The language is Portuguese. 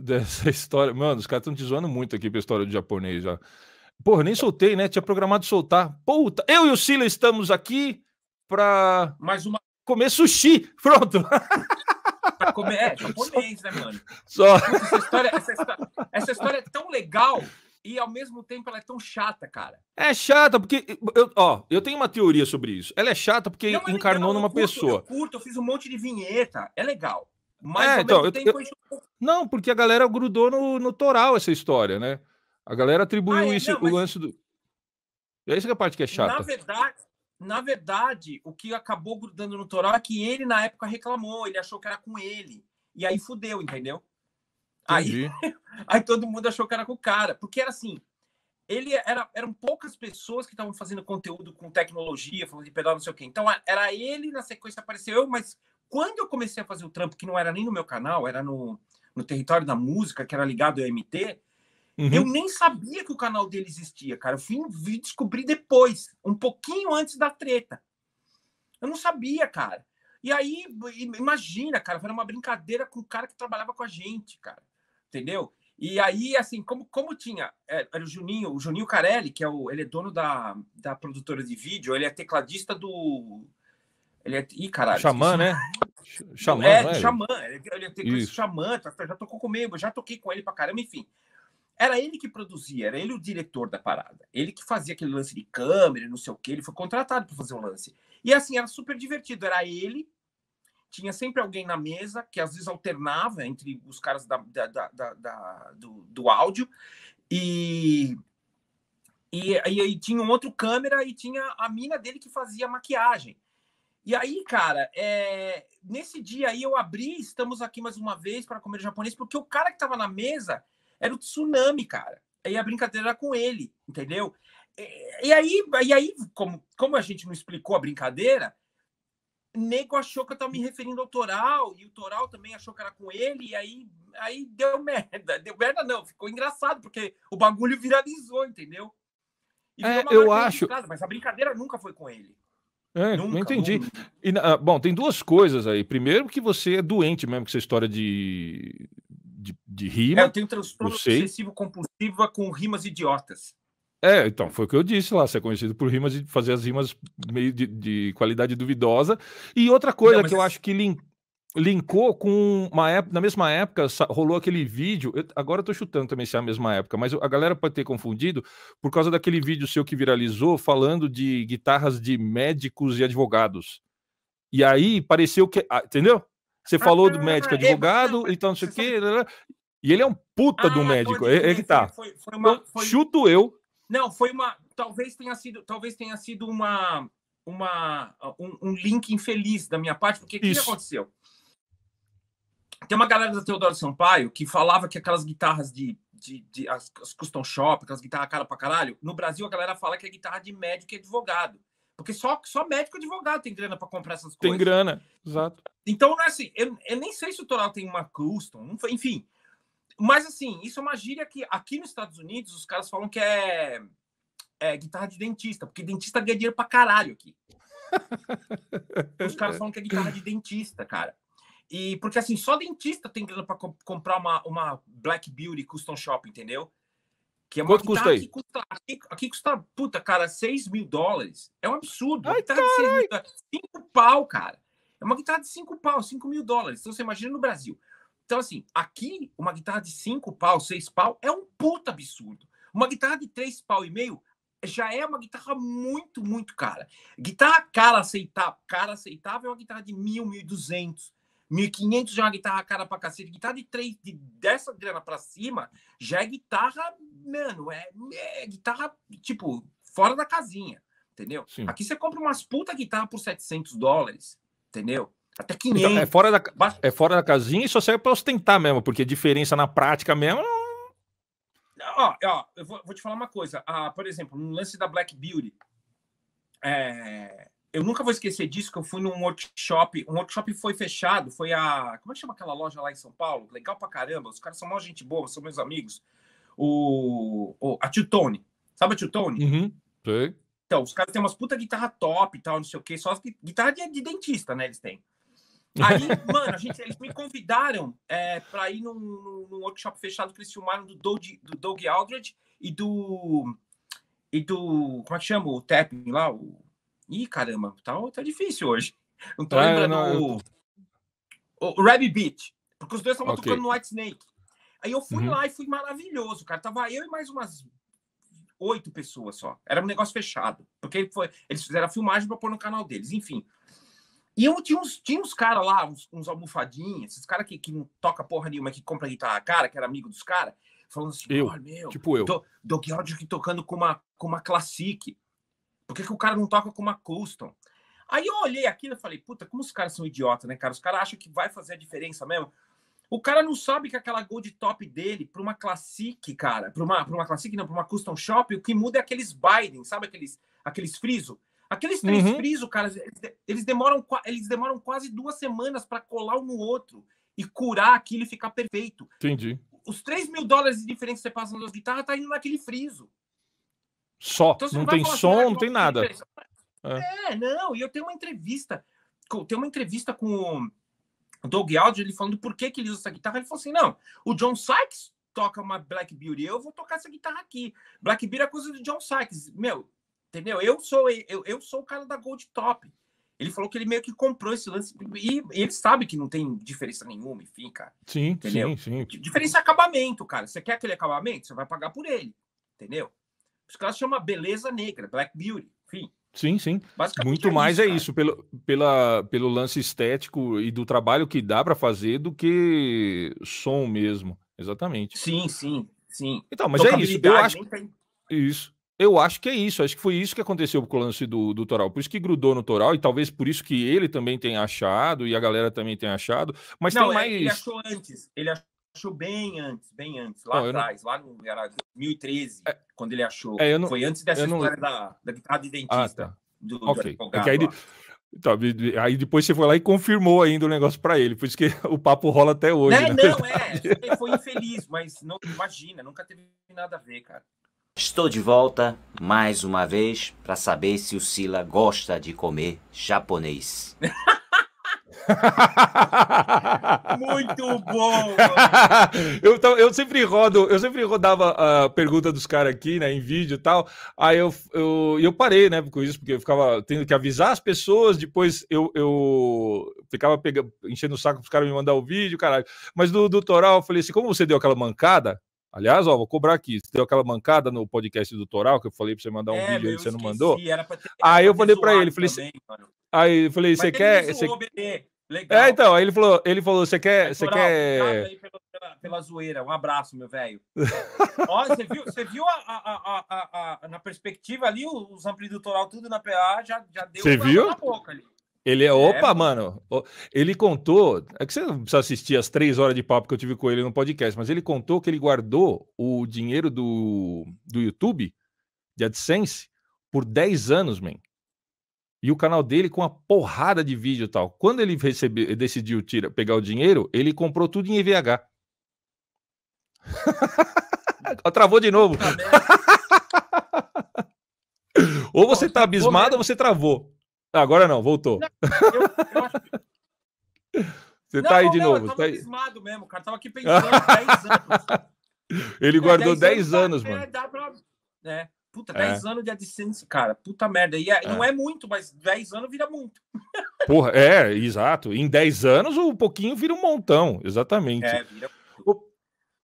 dessa história. Mano, os caras estão te zoando muito aqui pra história do japonês já. Porra, nem soltei, né? Tinha programado soltar. Puta, eu e o Sila estamos aqui pra. Mais uma. Comer sushi. Pronto. pra comer. É, japonês, né, mano? Só. Essa história, essa, essa história é tão legal e ao mesmo tempo ela é tão chata, cara. É chata, porque. Eu, ó, eu tenho uma teoria sobre isso. Ela é chata porque não, é encarnou numa curto, pessoa. Eu curto, eu fiz um monte de vinheta. É legal. Mas é, então, eu, tempo... eu... Não, porque a galera grudou no, no toral essa história, né? A galera atribuiu ah, é, isso, não, mas... o lance do. É isso que é a parte que é chata. Na verdade, na verdade, o que acabou grudando no toral é que ele, na época, reclamou, ele achou que era com ele. E aí fudeu, entendeu? Aí, aí todo mundo achou que era com o cara. Porque era assim, ele era, eram poucas pessoas que estavam fazendo conteúdo com tecnologia, falando de pedal, não sei o quê. Então era ele, na sequência apareceu eu, mas quando eu comecei a fazer o trampo, que não era nem no meu canal, era no, no território da música, que era ligado ao MT, uhum. eu nem sabia que o canal dele existia, cara. Eu fui, fui descobrir depois, um pouquinho antes da treta. Eu não sabia, cara. E aí, imagina, cara, foi uma brincadeira com o cara que trabalhava com a gente, cara. Entendeu? E aí, assim, como, como tinha, é, era o Juninho, o Juninho Carelli, que é o, ele é dono da, da produtora de vídeo, ele é tecladista do, ele é Ih, caralho. Xamã, né? Xamã, é, vai. É? xamã. Ele ia xamã, tá, tá, já tocou comigo, já toquei com ele pra caramba, enfim. Era ele que produzia, era ele o diretor da parada. Ele que fazia aquele lance de câmera, não sei o que, ele foi contratado para fazer um lance. E assim, era super divertido, era ele, tinha sempre alguém na mesa, que às vezes alternava entre os caras da, da, da, da do, do áudio, e e aí tinha um outro câmera e tinha a mina dele que fazia maquiagem. E aí, cara, é... nesse dia aí eu abri, estamos aqui mais uma vez para comer japonês, porque o cara que estava na mesa era o Tsunami, cara. Aí a brincadeira era com ele, entendeu? E, e aí, e aí como, como a gente não explicou a brincadeira, nego achou que eu estava me referindo ao Toral, e o Toral também achou que era com ele, e aí, aí deu merda. Deu merda não, ficou engraçado, porque o bagulho viralizou, entendeu? É, eu acho. Casa, mas a brincadeira nunca foi com ele. É, nunca, não entendi. E, ah, bom, tem duas coisas aí. Primeiro, que você é doente mesmo com essa história de, de, de rima. É, eu tenho transtorno obsessivo compulsivo com rimas idiotas. É, então, foi o que eu disse lá. Você é conhecido por rimas e fazer as rimas meio de, de qualidade duvidosa. E outra coisa não, que eu acho que link, linkou com uma época, na mesma época rolou aquele vídeo, eu, agora eu tô chutando também se é a mesma época, mas a galera pode ter confundido por causa daquele vídeo seu que viralizou falando de guitarras de médicos e advogados. E aí pareceu que, ah, entendeu? Você ah, falou do médico é, é, advogado, eu, então não sei o quê, né, né, e ele é um puta ah, do médico, é, é que tá. Foi, foi uma, então, foi... Chuto eu. Não, foi uma, talvez tenha sido, talvez tenha sido uma uma um, um link infeliz da minha parte, porque o que aconteceu? Tem uma galera da Teodoro Sampaio que falava que aquelas guitarras de. de, de as, as custom shop, aquelas guitarras cara pra caralho. No Brasil, a galera fala que é guitarra de médico e advogado. Porque só, só médico e advogado tem grana para comprar essas coisas. Tem grana, exato. Então, é assim, eu, eu nem sei se o Toral tem uma custom, enfim. Mas, assim, isso é uma gíria que aqui nos Estados Unidos os caras falam que é, é guitarra de dentista, porque dentista ganha dinheiro pra caralho aqui. os caras falam que é guitarra de dentista, cara. E porque assim, só dentista tem grana para comp comprar uma, uma Black Beauty Custom Shop, entendeu? Que é Quanto custa aí? Custa, aqui, aqui, custa, puta, cara, 6 mil dólares. É um absurdo. Ai, guitarra de 6 mil dólares. 5 pau, cara. É uma guitarra de 5 pau, 5 mil dólares. Então você imagina no Brasil. Então, assim, aqui, uma guitarra de 5 pau, 6 pau, é um puta absurdo. Uma guitarra de 3 pau e meio já é uma guitarra muito, muito cara. Guitarra cara aceitável, cara aceitável é uma guitarra de 1.000, 1.200. 1.500 já é uma guitarra cara pra cacete. Guitarra de 3, de, dessa grana pra cima, já é guitarra, mano, é, é guitarra, tipo, fora da casinha, entendeu? Sim. Aqui você compra umas puta guitarra por 700 dólares, entendeu? Até 500. Então, é, fora da, é fora da casinha e só serve pra ostentar mesmo, porque diferença na prática mesmo Ó, ó, eu vou, vou, te falar uma coisa. Ah, por exemplo, no lance da Black Beauty, é eu nunca vou esquecer disso, que eu fui num workshop, um workshop foi fechado, foi a, como é que chama aquela loja lá em São Paulo? Legal pra caramba, os caras são mó gente boa, são meus amigos. O, o a Tio Tony, sabe a Tio Tony? Uhum. Então, os caras têm umas puta guitarra top e tal, não sei o quê, só as guitarra de, de dentista, né, eles têm. Aí, mano, a gente, eles me convidaram é, para ir num, num, workshop fechado que eles filmaram do Doug, do Doug Aldridge e do. E do. Como é que chama? O Tapping lá? O, Ih, caramba, tá, tá difícil hoje. Não tô ah, lembrando não, o... o Rabbit Beat, porque os dois estavam okay. tocando no White Snake. Aí eu fui uhum. lá e fui maravilhoso, cara. Tava eu e mais umas oito pessoas só. Era um negócio fechado. Porque ele foi, eles fizeram a filmagem para pôr no canal deles, enfim. E eu tinha uns, tinha uns caras lá, uns, uns almofadinhas, esses caras que, que não toca porra nenhuma, que compra guitarra cara, que era amigo dos caras, falando assim, eu, oh, meu, tipo eu. Doug que tocando com uma, com uma classique. Por que, que o cara não toca com uma custom? Aí eu olhei aquilo e falei, puta, como os caras são idiotas, né, cara? Os caras acham que vai fazer a diferença mesmo. O cara não sabe que aquela Gold Top dele, para uma Classic, cara, para uma, pra uma Classic, não, para uma Custom Shop, o que muda é aqueles Biden, sabe aqueles, aqueles friso? Aqueles três uhum. friso, cara, eles, eles, demoram, eles demoram quase duas semanas para colar um no outro e curar aquilo e ficar perfeito. Entendi. Os 3 mil dólares de diferença que você passa nas duas guitarras tá indo naquele friso. Só. Então, não, tem assim, som, assim, ah, não tem nada. É. é, não. E eu tenho uma entrevista. Tem uma entrevista com o Doug Aldo ele falando por que, que ele usa essa guitarra. Ele falou assim: não, o John Sykes toca uma Black Beauty, eu vou tocar essa guitarra aqui. Black Beauty é coisa do John Sykes. Meu, entendeu? Eu sou, eu, eu sou o cara da Gold Top. Ele falou que ele meio que comprou esse lance. E ele sabe que não tem diferença nenhuma, enfim, cara. Sim, entendeu? sim, sim. Diferença é acabamento, cara. Você quer aquele acabamento? Você vai pagar por ele, entendeu? Os caras chamam beleza negra, black beauty, enfim. Sim, sim. Muito é mais isso, é cara. isso, pelo, pela, pelo lance estético e do trabalho que dá para fazer do que som mesmo. Exatamente. Sim, sim, sim. Então, mas é isso. Eu acho. Tem... Isso. Eu acho que é isso. Acho que foi isso que aconteceu com o lance do, do Toral. Por isso que grudou no Toral e talvez por isso que ele também tenha achado e a galera também tenha achado. Mas Não, tem é, mais. Ele achou antes. Ele achou achou bem antes, bem antes, lá Bom, atrás, não... lá no era 2013, é... quando ele achou. É, não... Foi antes dessa história da, da guitarra de dentista. Ah, tá. do, do é aí, então, de... aí depois você foi lá e confirmou ainda o negócio para ele, por isso que o papo rola até hoje. Né, né? Não, não é, foi infeliz, mas não imagina, nunca teve nada a ver, cara. Estou de volta mais uma vez para saber se o Sila gosta de comer japonês. Muito bom! eu, eu, sempre rodo, eu sempre rodava a pergunta dos caras aqui, né, em vídeo e tal. Aí eu, eu, eu parei, né, com isso, porque eu ficava tendo que avisar as pessoas, depois eu, eu ficava pegando, enchendo o saco para os caras me mandar o vídeo, caralho. Mas do, do Toral, eu falei assim: como você deu aquela mancada, Aliás, ó, vou cobrar aqui. Você deu aquela mancada no podcast do Toral, que eu falei para você mandar um é, vídeo e você não mandou. Ter, aí eu falei para ele, falei assim, também, assim, Aí eu falei, você quer. Cê... É, então, aí ele falou, ele falou, você quer. Você quer... Pela, pela, zoeira. Um abraço, meu velho. Você viu, viu a, a, a, na perspectiva ali, os amplidutoral tudo na PA, já, já deu uma viu? na boca ali. Ele é, é opa, é. mano. Ele contou. É que você não precisa assistir as três horas de papo que eu tive com ele no podcast, mas ele contou que ele guardou o dinheiro do, do YouTube, de AdSense, por 10 anos, man. E o canal dele com uma porrada de vídeo e tal. Quando ele recebeu, decidiu tira, pegar o dinheiro, ele comprou tudo em EVH. Travou de novo. Tá ou você tá abismado ou você travou. Agora não, voltou. Você tá aí de novo. Eu tava tá abismado aí. mesmo, cara. Tava aqui pensando 10 anos. Ele guardou 10 anos, 10 anos, mano. É, dá pra... É. Puta, 10 é. anos de AdSense, cara. Puta merda. E é, é. não é muito, mas 10 anos vira muito. Porra, é, exato. Em 10 anos, um pouquinho vira um montão, exatamente. É, vira...